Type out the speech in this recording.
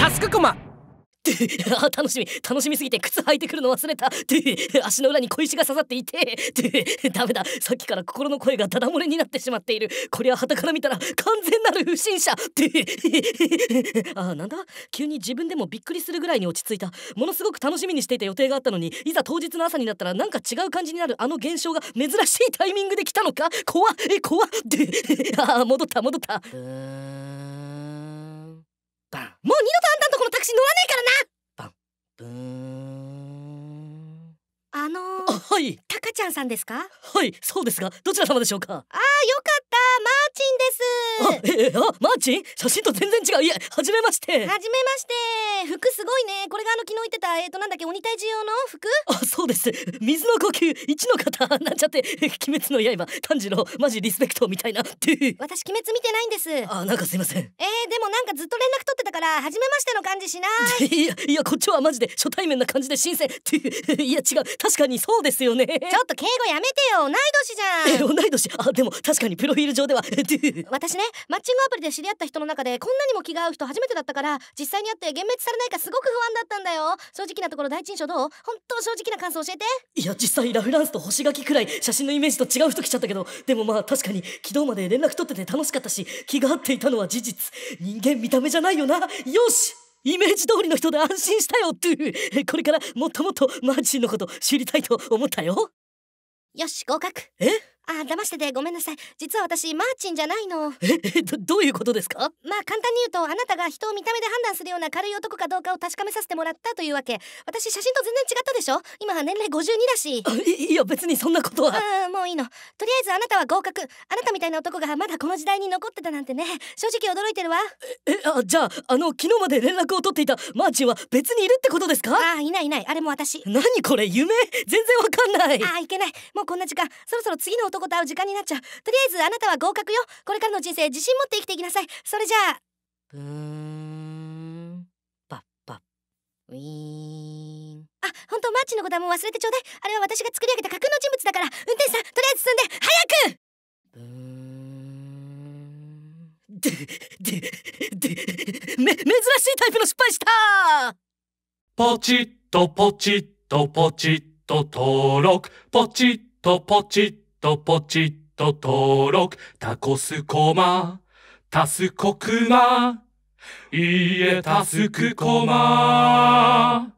タスクコマ楽しみ楽しみすぎて靴履いてくるの忘れた 足の裏に小石が刺さっていて ダメださっきから心の声がダダ漏れになってしまっているこりゃたから見たら完全なる不審者 あなんだ急に自分でもびっくりするぐらいに落ち着いたものすごく楽しみにしていた予定があったのにいざ当日の朝になったらなんか違う感じになるあの現象が珍しいタイミングで来たのか怖っえ怖っあ戻った戻ったうーんもう二度私乗らないからなバンブーンあのー、はいタカちゃんさんですかはいそうですがどちら様でしょうかああよかーチンですあ、えー、あ、マーチン写真と全然違ういや、はじめましてはじめまして服すごいねこれがあの昨日言ってたえっ、ー、となんだっけ鬼退治用の服あ、そうです水の呼吸一の方なんちゃって 鬼滅の刃炭治郎マジリスペクトみたいなって私鬼滅見てないんですあ、なんかすいませんえー、でもなんかずっと連絡取ってたからはじめましての感じしない いや、いやこっちはマジで初対面な感じで新鮮っていや違う確かにそうですよねちょっと敬語やめてよ同い年じゃんえー、同い年あ、でも確かにプロフィール上では 私ねマッチングアプリで知り合った人の中でこんなにも気が合う人初めてだったから実際に会って幻滅されないかすごく不安だったんだよ正直なところ第一印象どう本当正直な感想教えていや実際ラフランスと星垣くらい写真のイメージと違う人来ちゃったけどでもまあ確かに昨日まで連絡取ってて楽しかったし気が合っていたのは事実人間見た目じゃないよなよしイメージ通りの人で安心したよっていう これからもっともっとマーチンのこと知りたいと思ったよよし合格えあ騙しててごめんなさい実は私マーチンじゃないのえどどういうことですかまあ簡単に言うとあなたが人を見た目で判断するような軽い男かどうかを確かめさせてもらったというわけ私写真と全然違ったでしょ今は年齢52だしいいや別にそんなことはあもういいのとりあえずあなたは合格あなたみたいな男がまだこの時代に残ってたなんてね正直驚いてるわえあじゃああの昨日まで連絡を取っていたマーチンは別にいるってことですかああいないいないあれも私何これ夢全然わかんないあいけないもうこんな時間そろそろ次の男と答え時間になっちゃうとりあえずあなたは合格よこれからの人生自信持って生きていきなさいそれじゃあブーンパッパッウィーンあ本当マーチのことはもう忘れてちょうだいあれは私が作り上げた架空の人物だから運転手さんとりあえず進んで早くブーンでででめ珍しいタイプの失敗したポチッとポチッとポチッと登録ポチッとポチッととポチッと登録タコスコマタスコクマいいえタスクコマ